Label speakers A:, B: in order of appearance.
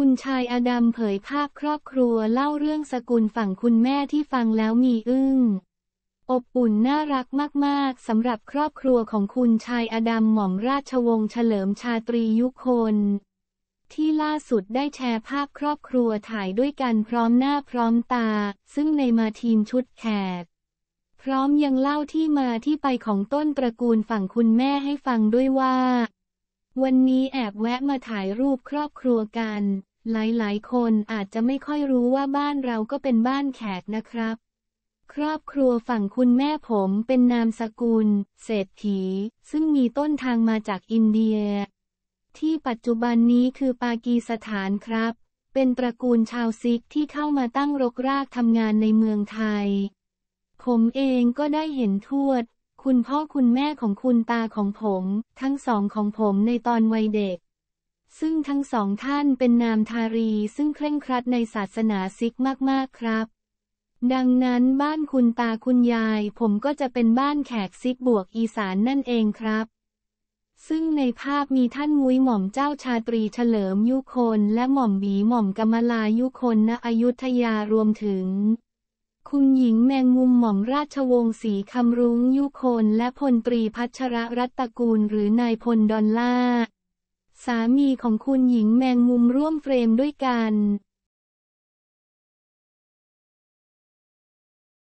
A: คุณชายอดัมเผยภาพครอบครัวเล่าเรื่องสกุลฝั่งคุณแม่ที่ฟังแล้วมีอึ้งอบอุ่นน่ารักมากๆสำหรับครอบครัวของคุณชายอดัมหม่อมราชวงศ์เฉลิมชาตรียุคน ที่ล่าสุดได้แชร์ภาพครอบครัวถ่ายด้วยกันพร้อมหน้าพร้อมตา ซึ่งในมาทีมชุดแขก พร้อมยังเล่าที่มาที่ไปของต้นตระกูลฝั่งคุณแม่ให้ฟังด้วยว่าวันนี้แอบแวะมาถ่ายรูปครอบครัวกัน หลายๆ คนอาจจะไม่ค่อยรู้ว่าบ้านเราก็เป็นบ้านแขกนะครับ ครอบครัวฝั่งคุณแม่ผมเป็นนามสกุลเศรษฐี ซึ่งมีต้นทางมาจากอินเดีย ที่ปัจจุบันนี้คือปากีสถานครับ เป็นตระกูลชาวซิกที่เข้ามาตั้งรกรากทำงานในเมืองไทย ผมเองก็ได้เห็นทวดคุณพ่อคุณแม่ของคุณตาของผม ทั้งสองของผมในตอนวัยเด็ก ซึ่งทั้งสองท่านเป็นนามทารี ซึ่งเคร่งครัดในศาสนาซิกมากๆครับ ดังนั้นบ้านคุณตาคุณยายผมก็จะเป็นบ้านแขกซิกบวกอีสานนั่นเองครับ ซึ่งในภาพมีท่านมุ้ยหม่อมเจ้าชาตรีเฉลิมยุคนและหม่อมบีหม่อมกมลายุคนณอยุธยารวมถึงคุณหญิงแมงมุมหม่อมราชวงศ์ศรีคำรุ้งยุคนและพลตรีพัชรรัตกูลหรือนายพลดอลล่าสามีของคุณหญิงแมงมุมร่วมเฟรมด้วยกัน